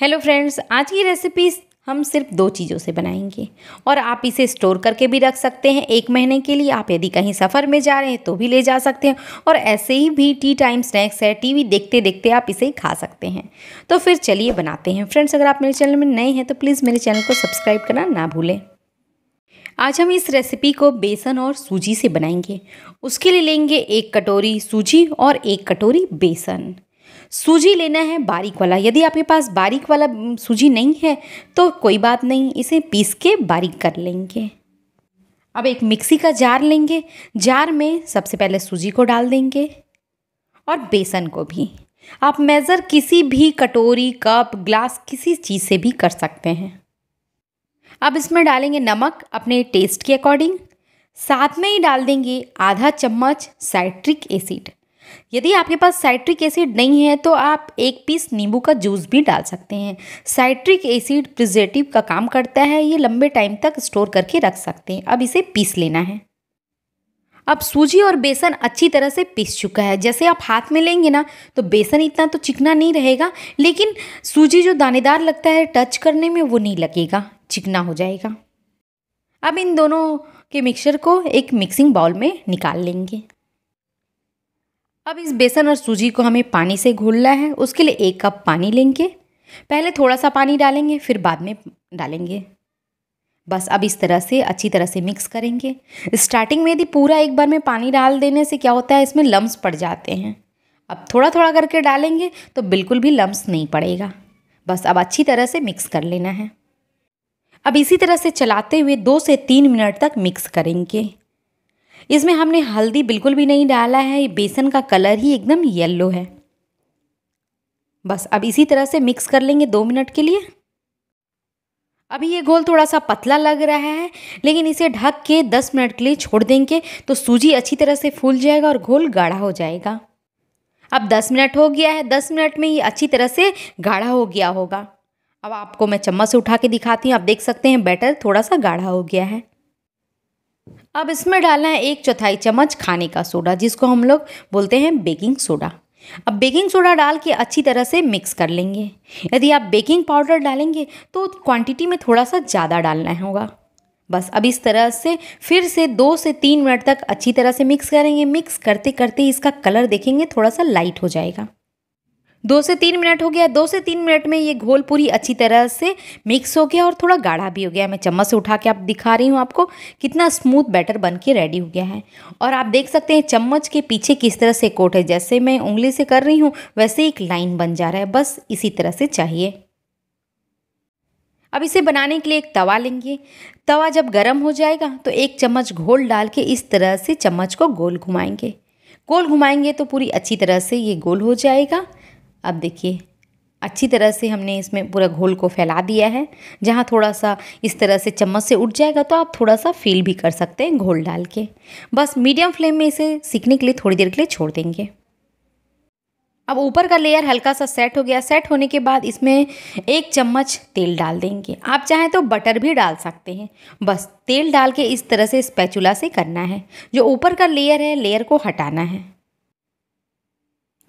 hello friends आज की recipe हम सिर्फ दो चीज़ों से बनाएंगे और आप इसे स्टोर करके भी रख सकते हैं एक महीने के लिए आप यदि कहीं सफ़र में जा रहे हैं तो भी ले जा सकते हैं और ऐसे ही भी टी टाइम स्नैक्स है टीवी देखते देखते आप इसे खा सकते हैं तो फिर चलिए बनाते हैं फ्रेंड्स अगर आप मेरे चैनल में नए हैं तो प्लीज़ मेरे चैनल को सब्सक्राइब करना ना भूलें आज हम इस रेसिपी को बेसन और सूजी से बनाएंगे उसके लिए लेंगे एक कटोरी सूजी और एक कटोरी बेसन सूजी लेना है बारीक वाला यदि आपके पास बारीक वाला सूजी नहीं है तो कोई बात नहीं इसे पीस के बारीक कर लेंगे अब एक मिक्सी का जार लेंगे जार में सबसे पहले सूजी को डाल देंगे और बेसन को भी आप मेज़र किसी भी कटोरी कप ग्लास किसी चीज़ से भी कर सकते हैं अब इसमें डालेंगे नमक अपने टेस्ट के अकॉर्डिंग साथ में ही डाल देंगे आधा चम्मच साइट्रिक एसिड यदि आपके पास साइट्रिक एसिड नहीं है तो आप एक पीस नींबू का जूस भी डाल सकते हैं साइट्रिक एसिड प्रिजर्वेटिव का काम करता है ये लंबे टाइम तक स्टोर करके रख सकते हैं अब इसे पीस लेना है अब सूजी और बेसन अच्छी तरह से पीस चुका है जैसे आप हाथ में लेंगे ना तो बेसन इतना तो चिकना नहीं रहेगा लेकिन सूजी जो दानेदार लगता है टच करने में वो नहीं लगेगा चिकना हो जाएगा अब इन दोनों के मिक्सर को एक मिक्सिंग बाउल में निकाल लेंगे अब इस बेसन और सूजी को हमें पानी से घोलना है उसके लिए एक कप पानी लेंगे पहले थोड़ा सा पानी डालेंगे फिर बाद में डालेंगे बस अब इस तरह से अच्छी तरह से मिक्स करेंगे स्टार्टिंग में यदि पूरा एक बार में पानी डाल देने से क्या होता है इसमें लम्स पड़ जाते हैं अब थोड़ा थोड़ा करके डालेंगे तो बिल्कुल भी लम्स नहीं पड़ेगा बस अब अच्छी तरह से मिक्स कर लेना है अब इसी तरह से चलाते हुए दो से तीन मिनट तक मिक्स करेंगे इसमें हमने हल्दी बिल्कुल भी नहीं डाला है बेसन का कलर ही एकदम येल्लो है बस अब इसी तरह से मिक्स कर लेंगे दो मिनट के लिए अभी ये घोल थोड़ा सा पतला लग रहा है लेकिन इसे ढक के 10 मिनट के लिए छोड़ देंगे तो सूजी अच्छी तरह से फूल जाएगा और घोल गाढ़ा हो जाएगा अब 10 मिनट हो गया है 10 मिनट में ये अच्छी तरह से गाढ़ा हो गया होगा अब आपको मैं चम्मच से उठा के दिखाती हूँ आप देख सकते हैं बैटर थोड़ा सा गाढ़ा हो गया है अब इसमें डालना है एक चौथाई चम्मच खाने का सोडा जिसको हम लोग बोलते हैं बेकिंग सोडा अब बेकिंग सोडा डाल के अच्छी तरह से मिक्स कर लेंगे यदि आप बेकिंग पाउडर डालेंगे तो क्वांटिटी में थोड़ा सा ज़्यादा डालना होगा बस अब इस तरह से फिर से दो से तीन मिनट तक अच्छी तरह से मिक्स करेंगे मिक्स करते करते इसका कलर देखेंगे थोड़ा सा लाइट हो जाएगा दो से तीन मिनट हो गया दो से तीन मिनट में ये घोल पूरी अच्छी तरह से मिक्स हो गया और थोड़ा गाढ़ा भी हो गया मैं चम्मच से उठा के आप दिखा रही हूँ आपको कितना स्मूथ बैटर बन के रेडी हो गया है और आप देख सकते हैं चम्मच के पीछे किस तरह से कोट है जैसे मैं उंगली से कर रही हूँ वैसे एक लाइन बन जा रहा है बस इसी तरह से चाहिए अब इसे बनाने के लिए एक तवा लेंगे तवा जब गर्म हो जाएगा तो एक चम्मच घोल डाल के इस तरह से चम्मच को गोल घुमाएंगे गोल घुमाएंगे तो पूरी अच्छी तरह से ये गोल हो जाएगा अब देखिए अच्छी तरह से हमने इसमें पूरा घोल को फैला दिया है जहाँ थोड़ा सा इस तरह से चम्मच से उठ जाएगा तो आप थोड़ा सा फील भी कर सकते हैं घोल डाल के बस मीडियम फ्लेम में इसे सीखने के लिए थोड़ी देर के लिए छोड़ देंगे अब ऊपर का लेयर हल्का सा सेट हो गया सेट होने के बाद इसमें एक चम्मच तेल डाल देंगे आप चाहें तो बटर भी डाल सकते हैं बस तेल डाल के इस तरह से स्पैचुला से करना है जो ऊपर का लेयर है लेयर को हटाना है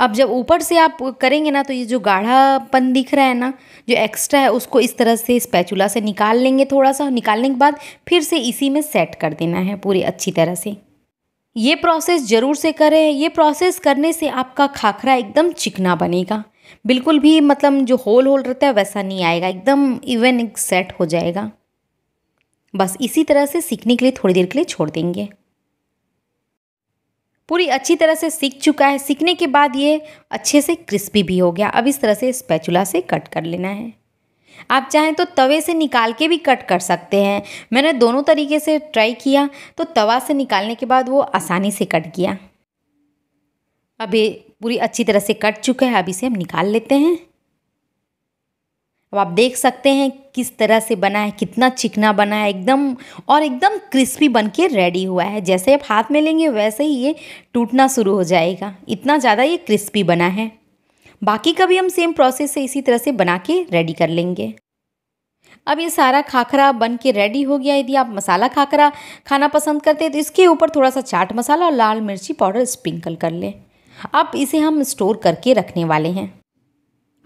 अब जब ऊपर से आप करेंगे ना तो ये जो गाढ़ापन दिख रहा है ना जो एक्स्ट्रा है उसको इस तरह से स्पैचुला से निकाल लेंगे थोड़ा सा निकालने के बाद फिर से इसी में सेट कर देना है पूरी अच्छी तरह से ये प्रोसेस ज़रूर से करें ये प्रोसेस करने से आपका खाखरा एकदम चिकना बनेगा बिल्कुल भी मतलब जो होल होल रहता है वैसा नहीं आएगा एकदम इवन एक सेट हो जाएगा बस इसी तरह से सीखने के लिए थोड़ी देर के लिए छोड़ देंगे पूरी अच्छी तरह से सीख चुका है सीखने के बाद ये अच्छे से क्रिस्पी भी हो गया अब इस तरह से स्पैचुला से कट कर लेना है आप चाहें तो तवे से निकाल के भी कट कर सकते हैं मैंने दोनों तरीके से ट्राई किया तो तवा से निकालने के बाद वो आसानी से कट गया अभी पूरी अच्छी तरह से कट चुका है अब इसे हम निकाल लेते हैं अब आप देख सकते हैं किस तरह से बना है कितना चिकना बना है एकदम और एकदम क्रिस्पी बन के रेडी हुआ है जैसे आप हाथ में लेंगे वैसे ही ये टूटना शुरू हो जाएगा इतना ज़्यादा ये क्रिस्पी बना है बाकी का भी हम सेम प्रोसेस से इसी तरह से बना के रेडी कर लेंगे अब ये सारा खाखरा बन के रेडी हो गया यदि आप मसाला खाखरा खाना पसंद करते हैं तो इसके ऊपर थोड़ा सा चाट मसाला और लाल मिर्ची पाउडर स्प्रिंकल कर लें अब इसे हम स्टोर करके रखने वाले हैं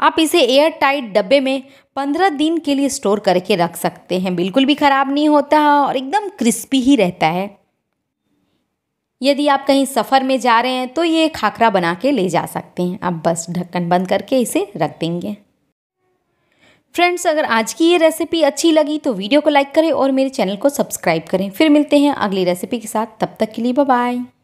आप इसे एयर टाइट डब्बे में पंद्रह दिन के लिए स्टोर करके रख सकते हैं बिल्कुल भी ख़राब नहीं होता है और एकदम क्रिस्पी ही रहता है यदि आप कहीं सफ़र में जा रहे हैं तो ये खाखरा बना के ले जा सकते हैं आप बस ढक्कन बंद करके इसे रख देंगे फ्रेंड्स अगर आज की ये रेसिपी अच्छी लगी तो वीडियो को लाइक करें और मेरे चैनल को सब्सक्राइब करें फिर मिलते हैं अगली रेसिपी के साथ तब तक के लिए बाय